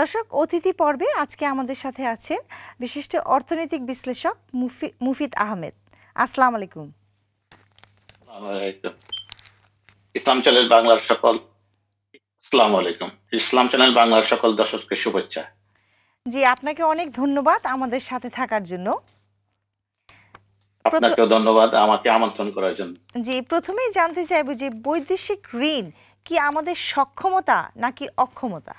দর্শক অতিথি পর্বে আজকে আমাদের সাথে আছেন বিশিষ্ট অর্থনৈতিক বিশ্লেষক মুফিদ আহমেদ আসসালাম আলাইকুম ইসলাম চ্যানেল বাংলার সকল আলাইকুম ইসলাম চ্যানেল বাংলার সকল দর্শককে শুভেচ্ছা জি আপনাকে অনেক ধন্যবাদ আমাদের সাথে থাকার জন্য ধন্যবাদ আমাকে আমন্ত্রণ করার জন্য জি প্রথমেই জানতে চাইব যে বৈদেশিক ঋণ কি আমাদের সক্ষমতা নাকি অক্ষমতা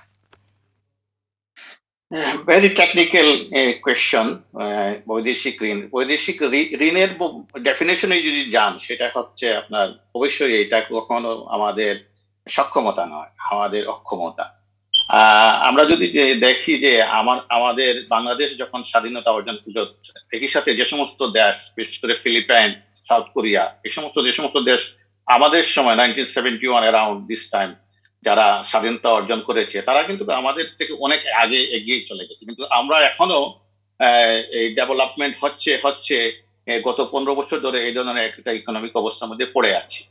Uh, very technical uh, question uh, বৈদেশিক ঋণ বৈদেশিক ঋণের ডেফিনেশনে যদি যান সেটা হচ্ছে আপনার অবশ্যই এটা কখনো আমাদের সক্ষমতা নয় আমাদের অক্ষমতা আমরা যদি যে দেখি যে আমার আমাদের বাংলাদেশ যখন স্বাধীনতা অর্জন হচ্ছে একই সাথে যে সমস্ত দেশ বিশেষ করে ফিলিপাইন সাউথ কোরিয়া এই সমস্ত যে সমস্ত দেশ আমাদের সময় nineteen seventy one around this time যারা স্বাধীনতা অর্জন করেছে তারা কিন্তু আমাদের থেকে অনেক আগে এগিয়ে চলে গেছে কিন্তু আমরা এখনো এই ডেভেলপমেন্ট হচ্ছে হচ্ছে গত পনেরো বছর ধরে এই ধরনের একটা ইকোনমিক অবস্থার মধ্যে পড়ে আছি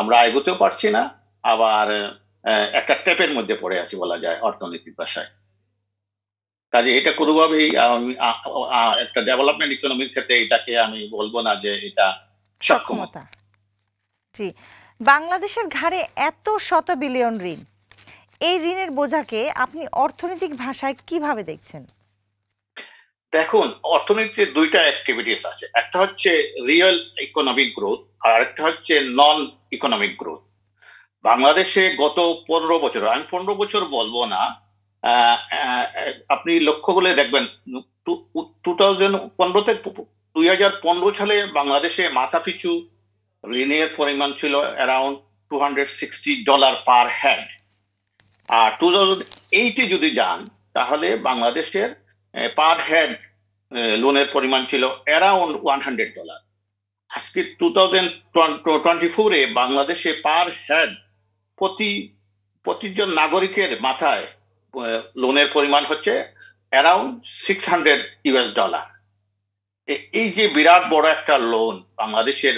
আমরা এগোতেও পারছি না আবার একটা ট্যাপের মধ্যে পড়ে আছি বলা যায় অর্থনৈতিক ভাষায় কাজে এটা কোনোভাবেই একটা ডেভেলপমেন্ট ইকোনমির ক্ষেত্রে এটাকে আমি বলবো না যে এটা সক্ষমতা জি বাংলাদেশের ঘাড়ে এত শত বিলিয়ন ঋণ এই ঋণের বোঝাকে আপনি অর্থনৈতিক ভাষায় কিভাবে দেখছেন দেখুন অর্থনীতির দুইটা অ্যাক্টিভিটিস আছে একটা হচ্ছে রিয়েল ইকোনমিক গ্রোথ আর একটা হচ্ছে নন ইকোনমিক গ্রোথ বাংলাদেশে গত পনেরো বছর আমি পনেরো বছর বলবো না আপনি লক্ষ্য করলে দেখবেন টু থাউজেন্ড পনেরো থেকে দুই হাজার পনেরো সালে বাংলাদেশে মাথা পিছু ঋণের পরিমাণ ছিল around two dollar per head আর টু এইটে যদি যান তাহলে বাংলাদেশের পার হেড লোনের পরিমাণ ছিল অ্যারাউন্ড ওয়ান হান্ড্রেড ডলার আজকে টু থাউজেন্ড টোয়েন্টি ফোরে বাংলাদেশে পার হেড প্রতি প্রতিজন নাগরিকের মাথায় লোনের পরিমাণ হচ্ছে around six hundred US dollar এই যে বিরাট বড় একটা লোন বাংলাদেশের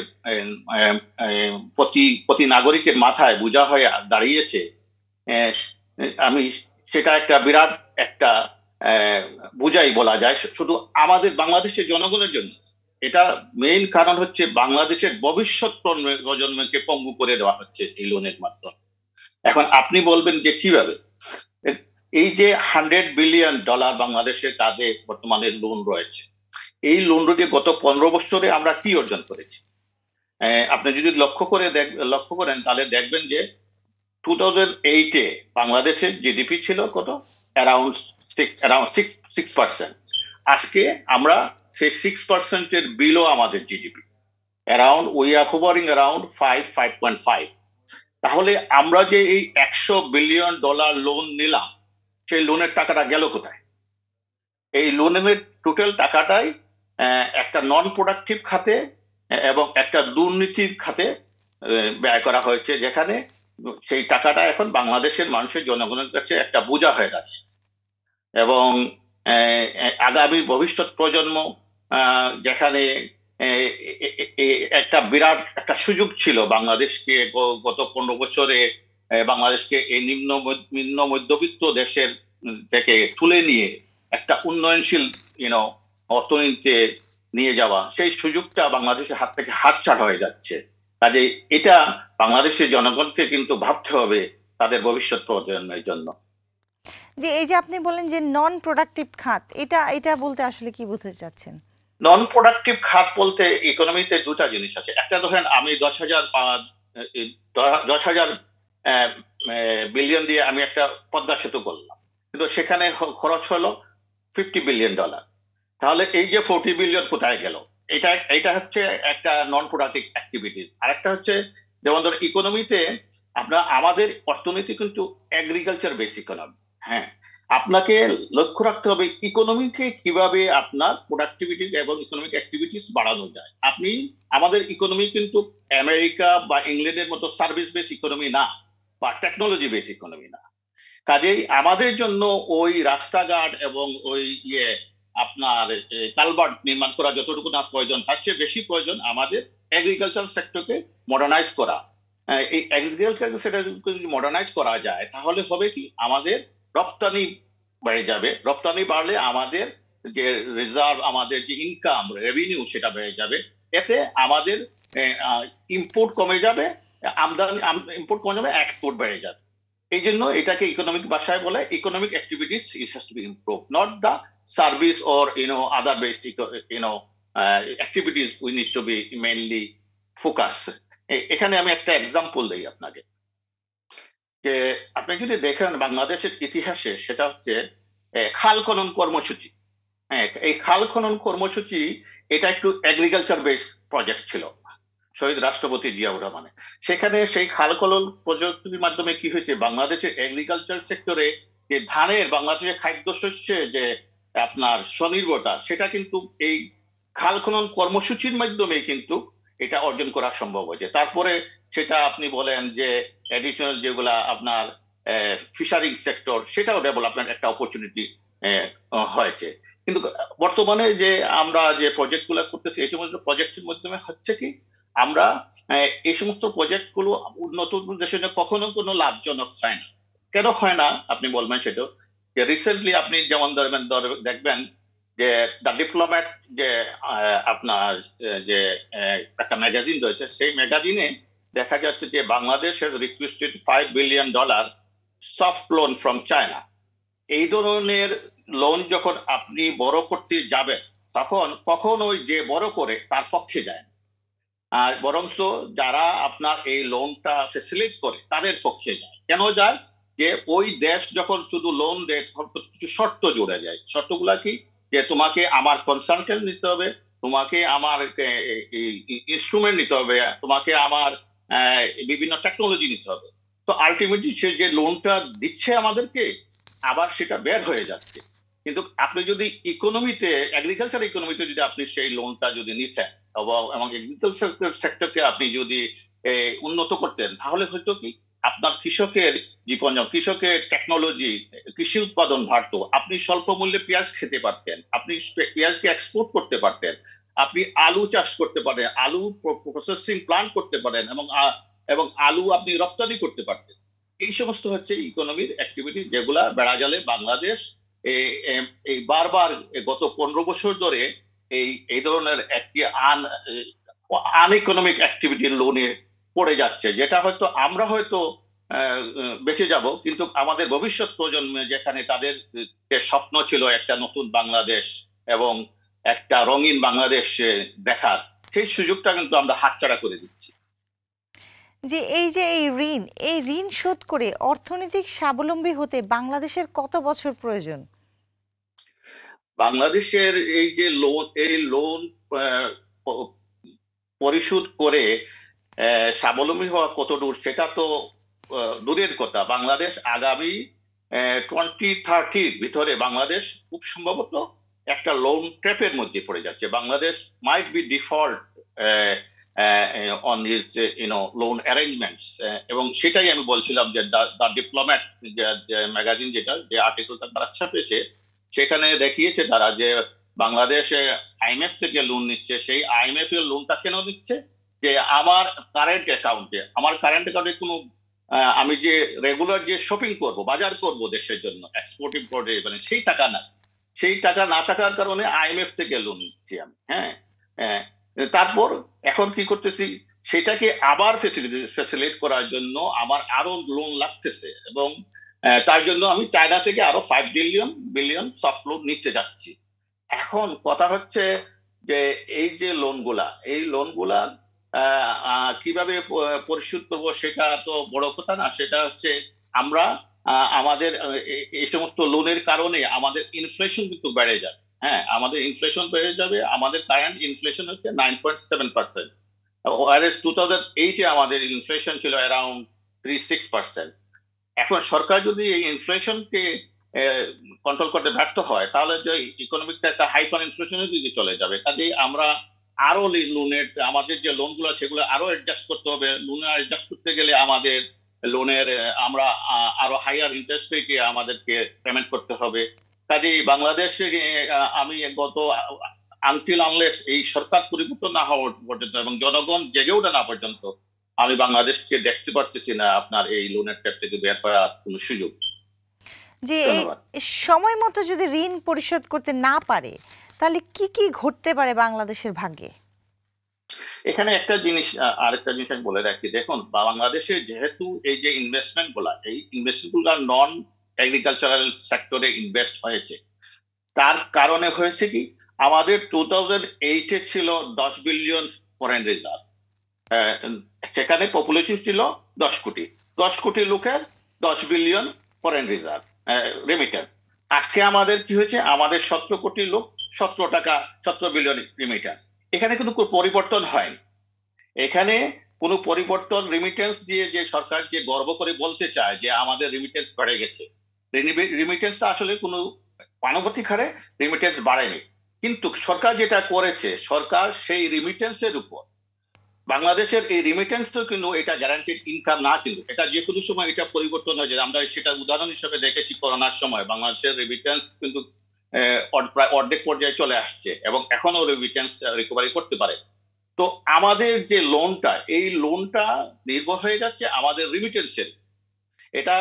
প্রতি প্রতি নাগরিকের মাথায় বোঝা হয়ে দাঁড়িয়েছে আমি সেটা একটা বিরাট একটা বোঝাই বলা যায় শুধু আমাদের বাংলাদেশের জনগণের জন্য এটা মেইন কারণ হচ্ছে বাংলাদেশের ভবিষ্যৎ প্রজন্মকে পঙ্গু করে দেওয়া হচ্ছে এই লোনের মাধ্যমে এখন আপনি বলবেন যে কিভাবে এই যে হান্ড্রেড বিলিয়ন ডলার বাংলাদেশের তাদের বর্তমানে লোন রয়েছে এই লোন দিয়ে গত পনেরো বছরে আমরা কি অর্জন করেছি আপনি যদি লক্ষ্য করে লক্ষ্য করেন তাহলে দেখবেন যে টু থাউজেন্ড এইটে বাংলাদেশের জিডিপি ছিল কত around six around six six percent আজকে আমরা সেই সিক্স পার্সেন্টের বিলও আমাদের GDP around we are hovering around five five point five তাহলে আমরা যে এই একশো বিলিয়ন ডলার লোন নিলাম সেই লোনের টাকাটা গেল কোথায় এই লোনের টোটাল টাকাটাই একটা নন প্রোডাক্টিভ খাতে এবং একটা দুর্নীতির খাতে ব্যয় করা হয়েছে যেখানে সেই টাকাটা এখন বাংলাদেশের মানুষের জনগণের কাছে একটা বোঝা হয়ে দাঁড়িয়েছে এবং আগামী ভবিষ্যৎ প্রজন্ম যেখানে একটা বিরাট একটা সুযোগ ছিল বাংলাদেশকে গত পনেরো বছরে বাংলাদেশকে এই নিম্ন নিম্ন মধ্যবিত্ত দেশের থেকে তুলে নিয়ে একটা উন্নয়নশীল ইউনো অর্থনীতিতে নিয়ে যাওয়া সেই সুযোগটা বাংলাদেশের হাত থেকে হাতছাড়া হয়ে যাচ্ছে কাজে এটা বাংলাদেশের জনগণকে কিন্তু ভাবতে হবে তাদের ভবিষ্যৎ প্রজন্মের জন্য যে এই যে আপনি বলেন যে নন প্রোডাক্টিভ খাত এটা এটা বলতে আসলে কি বুঝতে চাচ্ছেন নন প্রোডাক্টিভ খাত বলতে ইকোনমিতে দুটা জিনিস আছে একটা ধরেন আমি দশ হাজার দশ হাজার বিলিয়ন দিয়ে আমি একটা পদ্মা সেতু করলাম কিন্তু সেখানে খরচ হলো ফিফটি বিলিয়ন ডলার তাহলে এই যে ফোর্টি বিলিয়ন কোথায় গেল এটা এটা হচ্ছে একটা নন প্রোডাক্টিভ অ্যাক্টিভিটিস আর একটা হচ্ছে যেমন ধরুন ইকোনমিতে আপনার আমাদের অর্থনীতি কিন্তু অ্যাগ্রিকালচার বেস ইকোনমি হ্যাঁ আপনাকে লক্ষ্য রাখতে হবে ইকোনমিকে কিভাবে আপনার প্রোডাক্টিভিটি এবং ইকোনমিক অ্যাক্টিভিটিস বাড়ানো যায় আপনি আমাদের ইকোনমি কিন্তু আমেরিকা বা ইংল্যান্ডের মতো সার্ভিস বেস ইকোনমি না বা টেকনোলজি বেস ইকোনমি না কাজেই আমাদের জন্য ওই রাস্তাঘাট এবং ওই ইয়ে আপনার কালভার্ট নির্মাণ করা যতটুকু না প্রয়োজন তার চেয়ে বেশি প্রয়োজন আমাদের এগ্রিকালচার সেক্টরকে মডার্নাইজ করা এই এগ্রিকালচার সেক্টরকে যদি মডার্নাইজ করা যায় তাহলে হবে কি আমাদের রপ্তানি বেড়ে যাবে রপ্তানি বাড়লে আমাদের যে রিজার্ভ আমাদের যে ইনকাম রেভিনিউ সেটা বেড়ে যাবে এতে আমাদের ইম্পোর্ট কমে যাবে আমদানি ইম্পোর্ট কমে যাবে এক্সপোর্ট বেড়ে যাবে এই জন্য এটাকে ইকোনমিক ভাষায় বলে economic activities is has to be improve not the service or you know other basic you know uh, activities we need to be mainly focus এখানে আমি একটা এক্সাম্পল দিই আপনাকে যে আপনি যদি দেখেন বাংলাদেশের ইতিহাসে সেটা হচ্ছে খাল খনন কর্মসূচি হ্যাঁ এই খাল খনন কর্মসূচি এটা একটু এগ্রিকালচার বেস প্রজেক্ট ছিল শহীদ রাষ্ট্রপতি জিয়াউর রহমানে সেখানে সেই খাল খনন প্রযুক্তির মাধ্যমে কি হয়েছে বাংলাদেশের এগ্রিকালচার সেক্টরে যে ধানের বাংলাদেশের খাদ্যশস্যে যে আপনার স্বনির্ভরতা সেটা কিন্তু এই খাল খনন কর্মসূচির মাধ্যমে কিন্তু এটা অর্জন করা সম্ভব হয়েছে তারপরে সেটা আপনি বলেন যে এডিশনাল যেগুলা আপনার ফিশারি সেক্টর সেটাও ডেভেলপমেন্ট একটা অপরচুনিটি হয়েছে কিন্তু বর্তমানে যে আমরা যে প্রজেক্ট গুলা করতেছি এই সমস্ত প্রজেক্টের মাধ্যমে হচ্ছে কি আমরা এই সমস্ত প্রজেক্ট গুলো উন্নত দেশের জন্য কখনো কোনো লাভজনক হয় না কেন হয় না আপনি বলবেন সেটা রিসেন্টলি আপনি যেমন ধরবেন দেখবেন যে দ্য ডিপ্লোম্যাট যে আপনার যে একটা ম্যাগাজিন রয়েছে সেই ম্যাগাজিনে দেখা যাচ্ছে যে Bangladesh has requested five billion dollar soft loan from China এই ধরনের লোন যখন আপনি বড় করতে যাবেন তখন কখন ওই যে বড় করে তার পক্ষে যায় আর বরংস যারা আপনার এই লোনটা ফেসিলেট করে তাদের পক্ষে যায় কেন যায় যে ওই দেশ যখন শুধু লোন দেয় কিছু শর্ত জুড়ে যায় শর্তগুলা কি যে তোমাকে আমার কনসালটেন্ট নিতে হবে তোমাকে আমার ইনস্ট্রুমেন্ট নিতে হবে তোমাকে আমার বিভিন্ন টেকনোলজি নিতে হবে তো আলটিমেটলি সে যে লোনটা দিচ্ছে আমাদেরকে আবার সেটা বের হয়ে যাচ্ছে কিন্তু আপনি যদি ইকোনমিতে এগ্রিকালচার ইকোনমিতে যদি আপনি সেই লোনটা যদি নিতেন এবং এগ্রিকালচার সেক্টরকে আপনি যদি উন্নত করতেন তাহলে হয়তো কি আপনার কৃষকের জীবন কৃষকের টেকনোলজি কৃষি উৎপাদন বাড়তো আপনি স্বল্প মূল্যে পেঁয়াজ খেতে পারতেন আপনি পেঁয়াজকে এক্সপোর্ট করতে পারতেন আপনি আলু চাষ করতে পারেন আলু প্রসেসিং প্লান্ট করতে পারেন এবং এবং আলু আপনি রপ্তানি করতে পারতেন এই সমস্ত হচ্ছে ইকোনমির অ্যাক্টিভিটি যেগুলা বেড়াজালে বাংলাদেশ এই বারবার গত পনেরো বছর ধরে এই এই ধরনের একটি আন আন ইকোনমিক অ্যাক্টিভিটির লোনে পড়ে যাচ্ছে যেটা হয়তো আমরা হয়তো বেঁচে যাব কিন্তু আমাদের ভবিষ্যৎ প্রজন্মে যেখানে তাদের স্বপ্ন ছিল একটা নতুন বাংলাদেশ এবং একটা রঙিন বাংলাদেশ দেখার সেই সুযোগটা কিন্তু আমরা হাতছাড়া করে দিচ্ছি যে এই যে এই ঋণ এই ঋণ শোধ করে অর্থনৈতিক স্বাবলম্বী হতে বাংলাদেশের কত বছর প্রয়োজন বাংলাদেশের এই যে লোন এই লোন পরিশোধ করে স্বাবলম্বী হওয়া কতটুকু সেটা তো দূরের কথা বাংলাদেশ আগামী টোয়েন্টি থার্টির ভিতরে বাংলাদেশ খুব সম্ভবত একটা লোন ট্র্যাপের মধ্যে পড়ে যাচ্ছে Bangladesh might be default on his you know loan arrangements এবং সেটাই আমি বলছিলাম যে দ্য ডিপ্লোম্যাট ম্যাগাজিন যেটা যে আর্টিকেলটা তারা ছাপেছে সেখানে দেখিয়েছে তারা যে বাংলাদেশে আইএমএফ থেকে লোন নিচ্ছে সেই আইএমএফ এর লোনটা কেন দিচ্ছে যে আমার কারেন্ট অ্যাকাউন্টে আমার কারেন্ট অ্যাকাউন্টে কোনো আমি যে রেগুলার যে শপিং করব বাজার করব দেশের জন্য এক্সপোর্ট ইম্পোর্ট মানে সেই টাকা না সেই টাকা না থাকার কারণে আইএমএফ থেকে লোন নিচ্ছি আমি হ্যাঁ তারপর এখন কি করতেছি সেটাকে আবার ফেসিলেট করার জন্য আমার আরো লোন লাগতেছে এবং তার জন্য আমি চায়না থেকে আরো five billion billion soft loan নিতে যাচ্ছি এখন কথা হচ্ছে যে এই যে লোনগুলা এই লোনগুলা কিভাবে পরিশোধ করব সেটা তো বড় কথা না সেটা হচ্ছে আমরা আমাদের এই সমস্ত লোনের কারণে আমাদের ইনফ্লেশন কিন্তু বেড়ে যায় হ্যাঁ আমাদের ইনফ্লেশন বেড়ে যাবে আমাদের কারেন্ট ইনফ্লেশন হচ্ছে nine point seven percent whereas two thousand এইটে আমাদের ইনফ্লেশন ছিল অ্যারাউন্ড থ্রি সিক্স পার্সেন্ট এখন সরকার যদি এই ইনফ্লেশনকে কন্ট্রোল করতে ব্যর্থ হয় তাহলে যে ইকোনমিকটা একটা হাইপার ইনফ্লেশনের দিকে চলে যাবে কাজেই আমরা আরো লোনের আমাদের যে লোনগুলো সেগুলো আরো অ্যাডজাস্ট করতে হবে লোন অ্যাডজাস্ট করতে গেলে আমাদের লোনের আমরা আরো হাইয়ার ইন্টারেস্ট রেটে আমাদেরকে পেমেন্ট করতে হবে কাজে বাংলাদেশে আমি গত আনটিল আনলেস এই সরকার পরিবর্তন না হওয়া পর্যন্ত এবং জনগণ জেগে ওঠে না পর্যন্ত আমি বাংলাদেশকে দেখতে পারতেছি না আপনার এই লোনের ট্যাপ থেকে বের হওয়ার কোনো সুযোগ যে সময় মতো যদি ঋণ পরিশোধ করতে না পারে তাহলে কি কি ঘটতে পারে বাংলাদেশের ভাগ্যে এখানে একটা জিনিস আরেকটা জিনিস বলে রাখি দেখুন বাংলাদেশে যেহেতু এই যে ইনভেস্টমেন্ট গুলা এই ইনভেস্টমেন্ট গুলা নন এগ্রিকালচারাল সেক্টরে ইনভেস্ট হয়েছে তার কারণে হয়েছে কি আমাদের টু থাউজেন্ড এইটে ছিল দশ বিলিয়ন ফরেন রিজার্ভ সেখানে পপুলেশন ছিল দশ কোটি দশ কোটি লোকের দশ বিলিয়ন ফরেন রিজার্ভ রেমিটেন্স আজকে আমাদের কি হয়েছে আমাদের সতেরো কোটি লোক সতেরো টাকা সতেরো বিলিয়ন রিমিটান্স এখানে কিন্তু পরিবর্তন হয়নি এখানে কোন পরিবর্তন রিমিটেন্স দিয়ে যে সরকার যে গর্ব করে বলতে চায় যে আমাদের রিমিটেন্স বেড়ে গেছে রিমিটেন্সটা আসলে কোনো মানবতিক হারে রিমিটেন্স বাড়েনি কিন্তু সরকার যেটা করেছে সরকার সেই রিমিটেন্সের উপর বাংলাদেশের এই রিমিটেন্স তো কিন্তু এটা গ্যারান্টিড ইনকাম না কিন্তু এটা যে কোনো সময় এটা পরিবর্তন হয়ে যায় আমরা সেটা উদাহরণ হিসেবে দেখেছি করোনার সময় বাংলাদেশের রিমিটেন্স কিন্তু প্রায় অর্ধেক পর্যায়ে চলে আসছে এবং এখনো রিটেন্স রিকভারি করতে পারে তো আমাদের যে লোনটা এই লোনটা নির্ভর হয়ে যাচ্ছে আমাদের রিমিটেন্সের এটা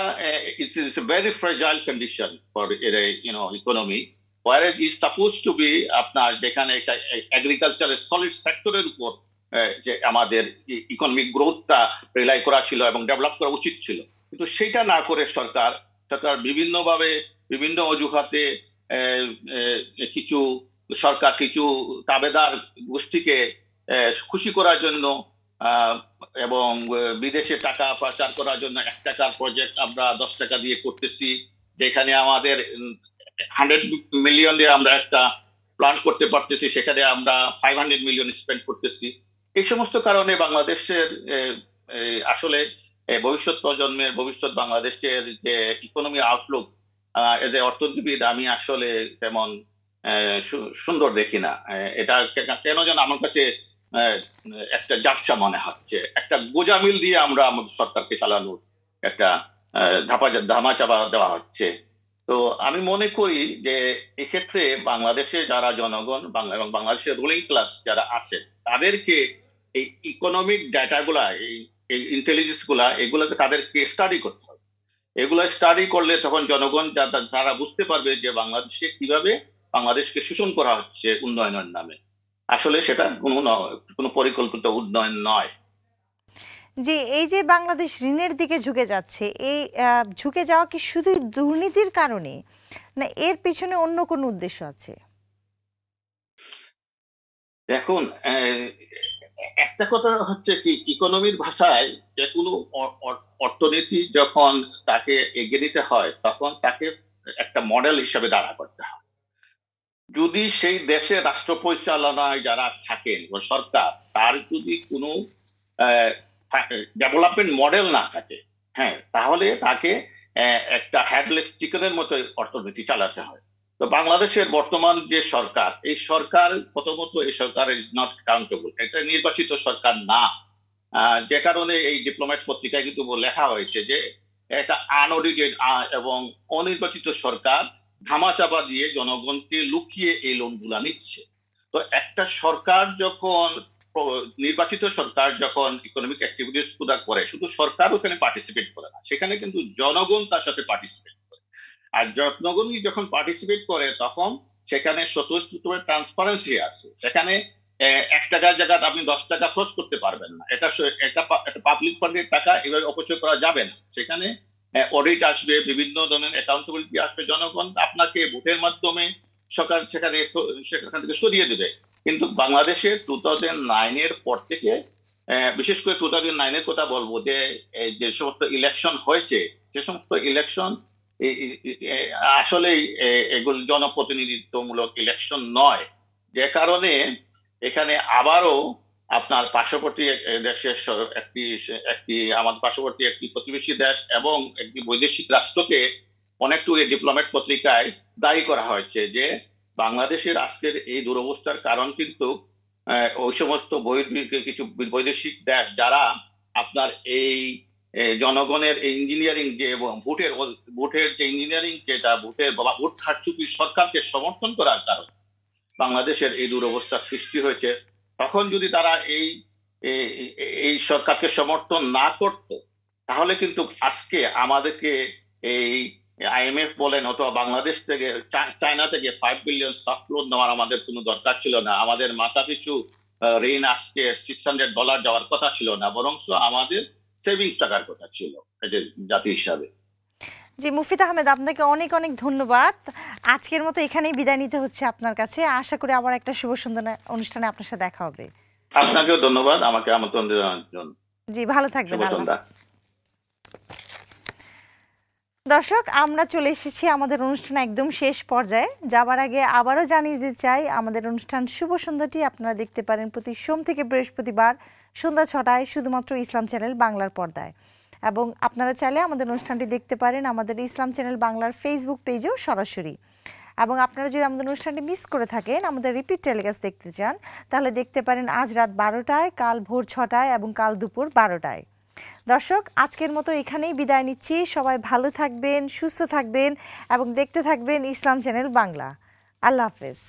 it's it's very fragile condition for you know economy where is is suppose to be আপনার যেখানে একটা এগ্রিকালচারের সলিড সেক্টরের উপর যে আমাদের ইকোনমিক গ্রোথটা রিলাই করা ছিল এবং ডেভেলপ করা উচিত ছিল কিন্তু সেটা না করে সরকার সরকার বিভিন্নভাবে বিভিন্ন অজুহাতে কিছু সরকার কিছু তাবেদার গোষ্ঠীকে খুশি করার জন্য এবং বিদেশে টাকা প্রচার করার জন্য এক টাকার প্রজেক্ট আমরা দশ টাকা দিয়ে করতেছি যেখানে আমাদের হান্ড্রেড মিলিয়ন দিয়ে আমরা একটা প্ল্যান করতে পারতেছি সেখানে আমরা ফাইভ হান্ড্রেড মিলিয়ন স্পেন্ড করতেছি এই সমস্ত কারণে বাংলাদেশের আসলে ভবিষ্যৎ প্রজন্মের ভবিষ্যৎ বাংলাদেশের যে ইকোনমি আউটলুক এজ এ অর্থনীতিবিদ আমি আসলে তেমন সুন্দর দেখি না এটা কেন যেন আমার কাছে একটা জাপসা মনে হচ্ছে একটা গোজামিল দিয়ে আমরা আমাদের সরকারকে চালানোর একটা ধাপা ধামা চাপা দেওয়া হচ্ছে তো আমি মনে করি যে এক্ষেত্রে বাংলাদেশে যারা জনগণ বাংলা এবং বাংলাদেশের রুলিং ক্লাস যারা আছে তাদেরকে এই ইকোনমিক ডাটাগুলা এই ইন্টেলিজেন্স গুলা এগুলোকে তাদেরকে স্টাডি করতে হবে এগুলা স্টাডি করলে তখন জনগণ তারা বুঝতে পারবে যে বাংলাদেশে কিভাবে বাংলাদেশকে শোষণ করা হচ্ছে উন্নয়নের নামে আসলে সেটা কোনো কোনো পরিকল্পিত উন্নয়ন নয় যে এই যে বাংলাদেশ ঋণের দিকে ঝুঁকে যাচ্ছে এই ঝুঁকে যাওয়া কি শুধুই দুর্নীতির কারণে না এর পিছনে অন্য কোনো উদ্দেশ্য আছে দেখুন একটা কথা হচ্ছে কি ইকোনমির ভাষায় যে কোনো অর্থনীতি যখন তাকে এগিয়ে নিতে হয় তখন তাকে একটা মডেল হিসেবে দাঁড়া করতে হয় যদি সেই দেশে রাষ্ট্র পরিচালনায় যারা থাকেন বা সরকার তার যদি কোনো ডেভেলপমেন্ট মডেল না থাকে হ্যাঁ তাহলে তাকে একটা হ্যাডলেস চিকেনের মতো অর্থনীতি চালাতে হয় তো বাংলাদেশের বর্তমান যে সরকার এই সরকার প্রথমত এই সরকার ইজ নট কাউন্টেবল এটা নির্বাচিত সরকার না যে কারণে এই ডিপ্লোমেট পত্রিকায় কিন্তু লেখা হয়েছে যে এটা আনঅডিটেড এবং অনির্বাচিত সরকার ধামাচাপা দিয়ে জনগণকে লুকিয়ে এই লোনগুলা নিচ্ছে তো একটা সরকার যখন নির্বাচিত সরকার যখন ইকোনমিক অ্যাক্টিভিটিস গুলা করে শুধু সরকার ওখানে পার্টিসিপেট করে না সেখানে কিন্তু জনগণ তার সাথে পার্টিসিপেট আর যত্নগুলি যখন পার্টিসিপেট করে তখন সেখানে স্বতঃস্ফূর্তভাবে ট্রান্সপারেন্সি আসে সেখানে এক টাকার জায়গায় আপনি দশ টাকা খরচ করতে পারবেন না এটা একটা পাবলিক ফান্ডের টাকা এভাবে অপচয় করা যাবে না সেখানে অডিট আসবে বিভিন্ন ধরনের অ্যাকাউন্টেবিলিটি আসবে জনগণ আপনাকে ভোটের মাধ্যমে সরকার সেখানে সেখান থেকে সরিয়ে দেবে কিন্তু বাংলাদেশে টু থাউজেন্ড নাইনের পর থেকে বিশেষ করে টু থাউজেন্ড নাইনের কথা বলবো যে যে সমস্ত ইলেকশন হয়েছে সে সমস্ত ইলেকশন আসলে এগুলো জনপ্রতিনিধিত্বমূলক ইলেকশন নয় যে কারণে এখানে আবারও আপনার পার্শ্ববর্তী দেশের একটি একটি আমাদের পার্শ্ববর্তী একটি প্রতিবেশী দেশ এবং একটি বৈদেশিক রাষ্ট্রকে অনেকটুকু ডিপ্লোমেট পত্রিকায় দায়ী করা হয়েছে যে বাংলাদেশের আজকের এই দুরবস্থার কারণ কিন্তু ওই সমস্ত কিছু বৈদেশিক দেশ যারা আপনার এই জনগণের ইঞ্জিনিয়ারিং যে এবং ভোটের ভোটের যে ইঞ্জিনিয়ারিং যেটা ভোটের ভোট খাটচুপি সরকারকে সমর্থন করার কারণ বাংলাদেশের এই দুরবস্থার সৃষ্টি হয়েছে তখন যদি তারা এই এই সরকারকে সমর্থন না করত তাহলে কিন্তু আজকে আমাদেরকে এই আইএমএফ বলেন অথবা বাংলাদেশ থেকে চায়না থেকে ফাইভ বিলিয়ন সফট লোন নেওয়ার আমাদের কোনো দরকার ছিল না আমাদের মাথা পিছু ঋণ আজকে সিক্স হান্ড্রেড ডলার যাওয়ার কথা ছিল না বরং আমাদের সেভিংস টাকার কথা ছিল এটা জাতি হিসাবে জি মুফিদ আহমেদ আপনাকে অনেক অনেক ধন্যবাদ আজকের মতো এখানেই বিদায় নিতে হচ্ছে আপনার কাছে আশা করি আবার একটা শুভ সুন্দর অনুষ্ঠানে আপনার সাথে দেখা হবে আপনাকেও ধন্যবাদ আমাকে আমন্ত্রণ জানানোর জন্য জি ভালো থাকবেন দর্শক আমরা চলে এসেছি আমাদের অনুষ্ঠান একদম শেষ পর্যায়ে যাবার আগে আবারও জানিয়ে দিতে চাই আমাদের অনুষ্ঠান শুভ সন্ধ্যাটি আপনারা দেখতে পারেন প্রতি সোম থেকে বৃহস্পতিবার সন্ধ্যা ছটায় শুধুমাত্র ইসলাম চ্যানেল বাংলার পর্দায় এবং আপনারা চাইলে আমাদের অনুষ্ঠানটি দেখতে পারেন আমাদের ইসলাম চ্যানেল বাংলার ফেসবুক পেজেও সরাসরি এবং আপনারা যদি আমাদের অনুষ্ঠানটি মিস করে থাকেন আমাদের রিপিট টেলিকাস্ট দেখতে চান তাহলে দেখতে পারেন আজ রাত বারোটায় কাল ভোর ছটায় এবং কাল দুপুর বারোটায় দর্শক আজকের মতো এখানেই বিদায় নিচ্ছি সবাই ভালো থাকবেন সুস্থ থাকবেন এবং দেখতে থাকবেন ইসলাম চ্যানেল বাংলা আল্লাহ হাফেজ